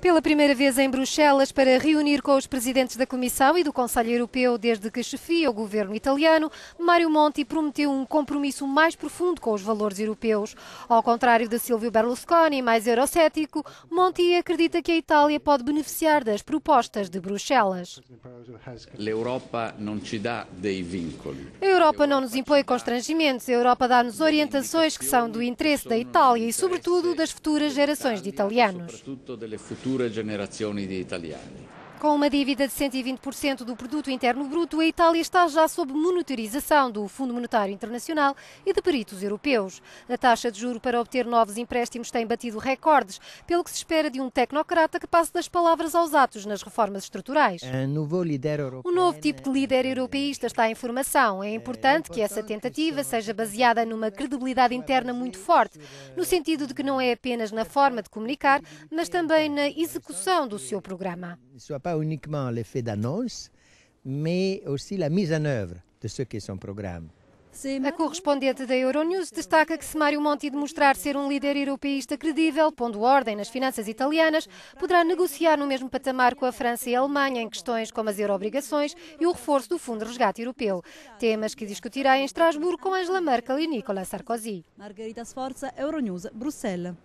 pela primeira vez em Bruxelas para reunir com os presidentes da Comissão e do Conselho Europeu desde que chefia o governo italiano, Mário Monti prometeu um compromisso mais profundo com os valores europeus. Ao contrário de Silvio Berlusconi, mais eurocético, Monti acredita que a Itália pode beneficiar das propostas de Bruxelas. A Europa não nos impõe constrangimentos, a Europa dá-nos orientações que são do interesse da Itália e, sobretudo, das futuras gerações de italianos. future generazioni di italiani. Com uma dívida de 120% do produto interno bruto, a Itália está já sob monitorização do Fundo Monetário Internacional e de peritos europeus. A taxa de juro para obter novos empréstimos tem batido recordes, pelo que se espera de um tecnocrata que passe das palavras aos atos nas reformas estruturais. É, o novo tipo de líder europeísta está em formação. É importante que essa tentativa seja baseada numa credibilidade interna muito forte, no sentido de que não é apenas na forma de comunicar, mas também na execução do seu programa ne soit pas uniquement l'effet d'annonce, mais aussi la mise en œuvre de ce qu'est son programme. A correspondente da Euronews destaca que se Mário Monti demonstrar ser um líder europeísta credível, pondo ordem nas finanças italianas, poderá negociar no mesmo patamar com a França e a Alemanha em questões como as euroobrigações e o reforço do Fundo de Resgate Europeu. Temas que discutirá em Estrasburgo com Angela Merkel e Nicolas Sarkozy. Margarida Sforza, Euronews, Bruxelas.